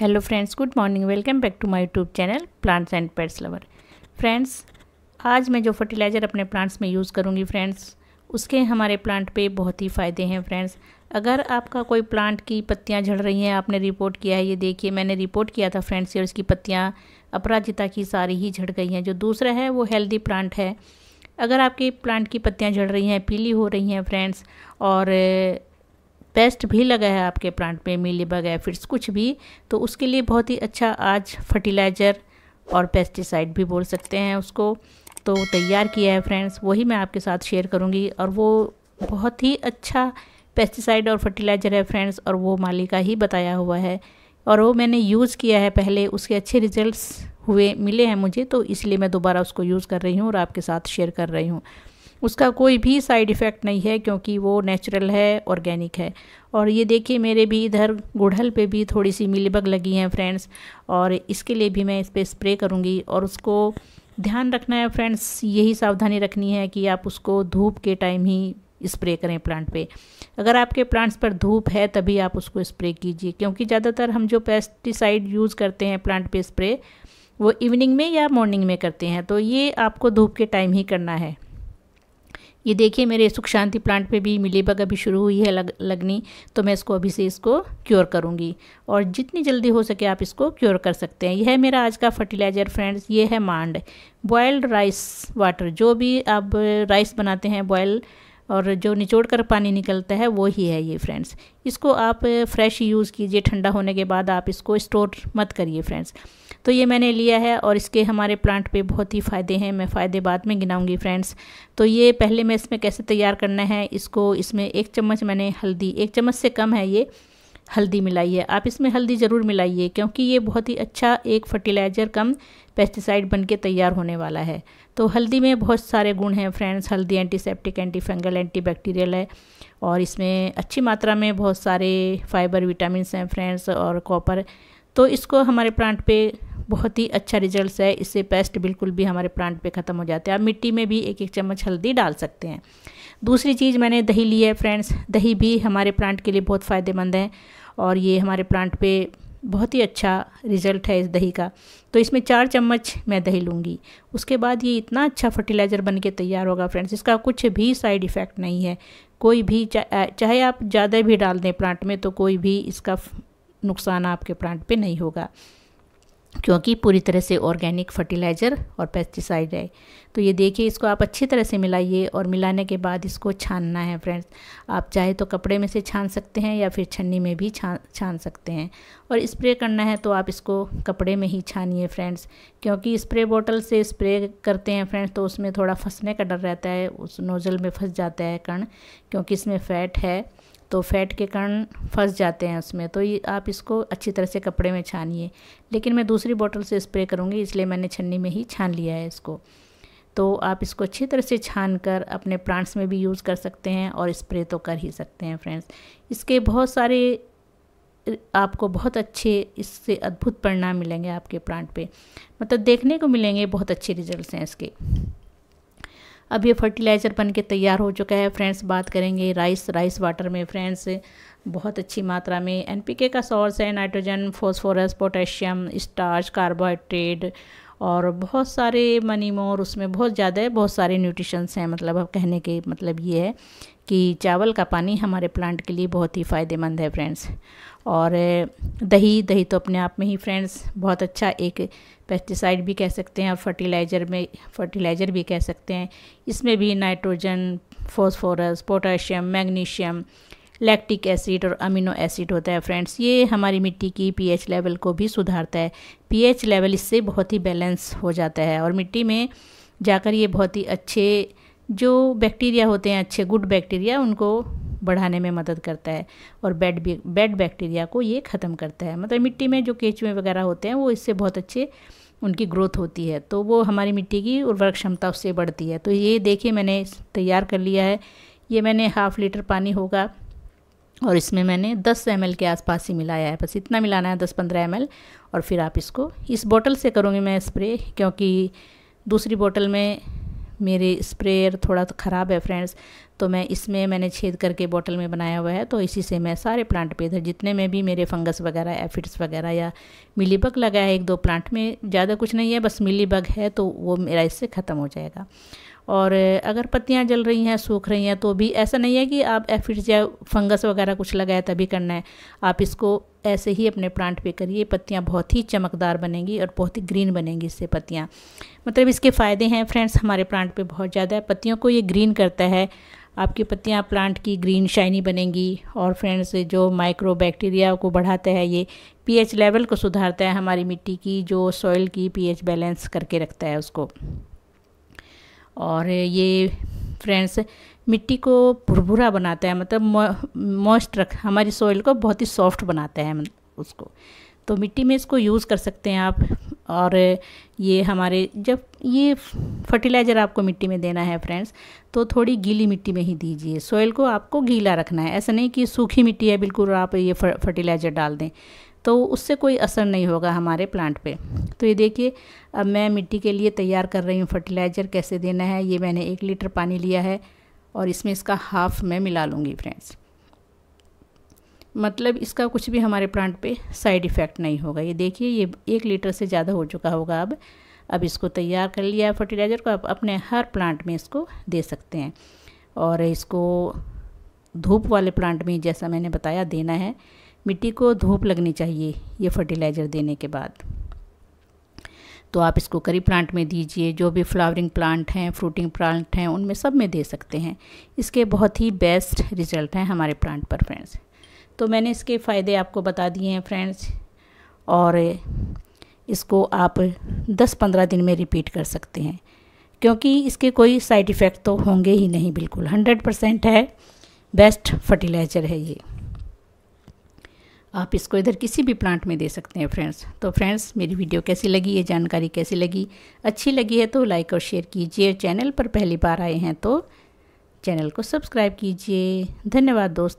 hello friends good morning welcome back to my YouTube channel plants and pets lover friends आज मैं जो fertiliser अपने plants में use करूँगी फ्रेंड्स उसके हमारे प्लांट पे बहुत ही फ़ायदे हैं फ्रेंड्स अगर आपका कोई प्लांट की पत्तियाँ झड़ रही हैं आपने रिपोर्ट किया है ये देखिए मैंने रिपोर्ट किया था फ्रेंड्स और इसकी पत्तियाँ अपराजिता की सारी ही झड़ गई हैं जो दूसरा है वो हेल्दी प्लांट है अगर आपके प्लांट की पत्तियाँ झड़ रही हैं पीली हो रही हैं फ्रेंड्स और पेस्ट भी लगा है आपके प्लांट में मिली बग फिट्स कुछ भी तो उसके लिए बहुत ही अच्छा आज फर्टिलाइज़र और पेस्टिसाइड भी बोल सकते हैं उसको तो तैयार किया है फ्रेंड्स वही मैं आपके साथ शेयर करूँगी और वो बहुत ही अच्छा पेस्टिसाइड और फर्टिलाइज़र है फ्रेंड्स और वो माली का ही बताया हुआ है और वो मैंने यूज़ किया है पहले उसके अच्छे रिजल्ट्स हुए मिले हैं मुझे तो इसलिए मैं दोबारा उसको यूज़ कर रही हूँ और आपके साथ शेयर कर रही हूँ उसका कोई भी साइड इफ़ेक्ट नहीं है क्योंकि वो नेचुरल है ऑर्गेनिक है और ये देखिए मेरे भी इधर गुड़हल पे भी थोड़ी सी मिलीबग लगी है फ्रेंड्स और इसके लिए भी मैं इस पर स्प्रे करूँगी और उसको ध्यान रखना है फ्रेंड्स यही सावधानी रखनी है कि आप उसको धूप के टाइम ही स्प्रे करें प्लांट पे अगर आपके प्लांट्स पर धूप है तभी आप उसको स्प्रे कीजिए क्योंकि ज़्यादातर हम जो पेस्टिसाइड यूज़ करते हैं प्लांट पे स्प्रे वो इवनिंग में या मॉर्निंग में करते हैं तो ये आपको धूप के टाइम ही करना है ये देखिए मेरे सुख शांति प्लांट पे भी मिलीबग अभी शुरू हुई है लग, लगनी तो मैं इसको अभी से इसको क्योर करूँगी और जितनी जल्दी हो सके आप इसको क्योर कर सकते हैं यह है मेरा आज का फर्टिलाइज़र फ्रेंड्स ये है मांड बॉयल्ड राइस वाटर जो भी आप राइस बनाते हैं बॉयल और जो निचोड़ कर पानी निकलता है वो ही है ये फ्रेंड्स इसको आप फ्रेश यूज़ कीजिए ठंडा होने के बाद आप इसको स्टोर मत करिए फ्रेंड्स तो ये मैंने लिया है और इसके हमारे प्लांट पे बहुत ही फ़ायदे हैं मैं फ़ायदे बाद में गिनाऊंगी फ्रेंड्स तो ये पहले मैं इसमें कैसे तैयार करना है इसको इसमें एक चम्मच मैंने हल्दी एक चम्मच से कम है ये हल्दी मिलाई है आप इसमें हल्दी ज़रूर मिलाइए क्योंकि ये बहुत ही अच्छा एक फर्टिलाइज़र कम पेस्टिसाइड बन के तैयार होने वाला है तो हल्दी में बहुत सारे गुण हैं फ्रेंड्स हल्दी एंटीसेप्टिक एंटीफंगल एंटीबैक्टीरियल है और इसमें अच्छी मात्रा में बहुत सारे फाइबर विटामिन हैं फ्रेंड्स और कॉपर तो इसको हमारे प्लांट पे बहुत ही अच्छा रिजल्ट है इससे पेस्ट बिल्कुल भी हमारे प्लांट पे ख़त्म हो जाते हैं आप मिट्टी में भी एक एक चम्मच हल्दी डाल सकते हैं दूसरी चीज़ मैंने दही ली है फ्रेंड्स दही भी हमारे प्लांट के लिए बहुत फ़ायदेमंद है और ये हमारे प्लांट पे बहुत ही अच्छा रिज़ल्ट है इस दही का तो इसमें चार चम्मच मैं दही लूँगी उसके बाद ये इतना अच्छा फर्टिलाइज़र बन के तैयार होगा फ्रेंड्स इसका कुछ भी साइड इफ़ेक्ट नहीं है कोई भी चाहे आप ज़्यादा भी डाल दें प्लांट में तो कोई भी इसका नुकसान आपके प्लांट पे नहीं होगा क्योंकि पूरी तरह से ऑर्गेनिक फर्टिलाइज़र और पेस्टिसाइड है तो ये देखिए इसको आप अच्छी तरह से मिलाइए और मिलाने के बाद इसको छानना है फ्रेंड्स आप चाहे तो कपड़े में से छान सकते हैं या फिर छन्नी में भी छान छान सकते हैं और स्प्रे करना है तो आप इसको कपड़े में ही छानिए फ्रेंड्स क्योंकि स्प्रे बॉटल से स्प्रे करते हैं फ्रेंड्स तो उसमें थोड़ा फंसने का डर रहता है उस नोज़ल में फंस जाता है कण क्योंकि इसमें फ़ैट है तो फैट के कण फंस जाते हैं उसमें तो ये आप इसको अच्छी तरह से कपड़े में छानिए लेकिन मैं दूसरी बोतल से स्प्रे करूँगी इसलिए मैंने छन्नी में ही छान लिया है इसको तो आप इसको अच्छी तरह से छान कर अपने प्लांट्स में भी यूज़ कर सकते हैं और स्प्रे तो कर ही सकते हैं फ्रेंड्स इसके बहुत सारे आपको बहुत अच्छे इससे अद्भुत परिणाम मिलेंगे आपके प्लांट पे मतलब देखने को मिलेंगे बहुत अच्छे रिजल्ट्स हैं इसके अब ये फर्टिलाइज़र बन के तैयार हो चुका है फ्रेंड्स बात करेंगे राइस राइस वाटर में फ्रेंड्स बहुत अच्छी मात्रा में एनपीके का सोर्स है nitrogen phosphorus potassium starch carbohydrate और बहुत सारे मनी मोर उसमें बहुत ज़्यादा है बहुत सारे न्यूट्रिशंस हैं मतलब अब कहने के मतलब ये है कि चावल का पानी हमारे प्लांट के लिए बहुत ही फ़ायदेमंद है फ्रेंड्स और दही दही तो अपने आप में ही फ्रेंड्स बहुत अच्छा एक पेस्टिसाइड भी कह सकते हैं और फर्टिलाइज़र में फर्टिलाइज़र भी कह सकते हैं इसमें भी nitrogen phosphorus potassium magnesium lactic acid और अमीनो एसिड होता है फ्रेंड्स ये हमारी मिट्टी की पीएच लेवल को भी सुधारता है पीएच लेवल इससे बहुत ही बैलेंस हो जाता है और मिट्टी में जाकर ये बहुत ही अच्छे जो बैक्टीरिया होते हैं अच्छे गुड बैक्टीरिया उनको बढ़ाने में मदद करता है और बैड बैड बैक्टीरिया को ये ख़त्म करता है मतलब मिट्टी में जो केचुए वगैरह होते हैं वो इससे बहुत अच्छे उनकी ग्रोथ होती है तो वो हमारी मिट्टी की उर्वरक क्षमता उससे बढ़ती है तो ये देखिए मैंने तैयार कर लिया है ये मैंने हाफ़ लीटर पानी होगा और इसमें मैंने 10 एम के आसपास ही मिलाया है बस इतना मिलाना है 10-15 एम और फिर आप इसको इस बोतल से करूँगी मैं स्प्रे क्योंकि दूसरी बोतल में मेरे स्प्रेयर थोड़ा ख़राब है फ्रेंड्स तो मैं इसमें मैंने छेद करके बॉटल में बनाया हुआ है तो इसी से मैं सारे प्लांट पे इधर जितने में भी मेरे फंगस वगैरह एफिड्स वगैरह या मिलीबग लगा है एक दो प्लांट में ज़्यादा कुछ नहीं है बस मिलीबग है तो वो मेरा इससे ख़त्म हो जाएगा और अगर पत्तियाँ जल रही हैं सूख रही हैं तो भी ऐसा नहीं है कि आप एफिड्स या फंगस वगैरह कुछ लगाए तभी करना है आप इसको ऐसे ही अपने प्लांट पे करिए पत्तियाँ बहुत ही चमकदार बनेंगी और बहुत ही ग्रीन बनेंगी इससे पत्तियाँ मतलब इसके फ़ायदे हैं फ्रेंड्स हमारे प्लांट पे बहुत ज़्यादा है पत्तियों को ये ग्रीन करता है आपकी पत्तियाँ प्लांट की ग्रीन शाइनी बनेंगी और फ्रेंड्स जो माइक्रो बैक्टीरिया को बढ़ाता है ये पीएच लेवल को सुधारता है हमारी मिट्टी की जो सॉइल की पीएच बैलेंस करके रखता है उसको और ये फ्रेंड्स मिट्टी को भुरभुरा बनाता है मतलब मॉइस्ट रख हमारी सॉइल को बहुत ही सॉफ्ट बनाता है उसको तो मिट्टी में इसको यूज़ कर सकते हैं आप और ये हमारे जब ये फर्टिलाइज़र आपको मिट्टी में देना है फ्रेंड्स तो थोड़ी गीली मिट्टी में ही दीजिए सॉइल को आपको गीला रखना है ऐसा नहीं कि सूखी मिट्टी है बिल्कुल आप ये फर्टिलाइज़र डाल दें तो उससे कोई असर नहीं होगा हमारे प्लांट पे तो ये देखिए अब मैं मिट्टी के लिए तैयार कर रही हूँ फर्टिलाइज़र कैसे देना है ये मैंने एक लीटर पानी लिया है और इसमें इसका हाफ मैं मिला लूँगी फ्रेंड्स मतलब इसका कुछ भी हमारे प्लांट पे साइड इफ़ेक्ट नहीं होगा ये देखिए ये एक लीटर से ज़्यादा हो चुका होगा अब अब इसको तैयार कर लिया है फर्टिलाइज़र को आप अपने हर प्लांट में इसको दे सकते हैं और इसको धूप वाले प्लांट में जैसा मैंने बताया देना है मिट्टी को धूप लगनी चाहिए ये फर्टिलाइज़र देने के बाद तो आप इसको करी प्लांट में दीजिए जो भी फ्लावरिंग प्लांट हैं फ्रूटिंग प्लांट हैं उनमें सब में दे सकते हैं इसके बहुत ही बेस्ट रिजल्ट हैं हमारे प्लांट पर फ्रेंड्स तो मैंने इसके फ़ायदे आपको बता दिए हैं फ्रेंड्स और इसको आप 10-15 दिन में रिपीट कर सकते हैं क्योंकि इसके कोई साइड इफ़ेक्ट तो होंगे ही नहीं बिल्कुल 100 परसेंट है बेस्ट फर्टिलाइज़र है ये आप इसको इधर किसी भी प्लांट में दे सकते हैं फ्रेंड्स तो फ्रेंड्स मेरी वीडियो कैसी लगी ये जानकारी कैसी लगी अच्छी लगी है तो लाइक और शेयर कीजिए चैनल पर पहली बार आए हैं तो चैनल को सब्सक्राइब कीजिए धन्यवाद दोस्त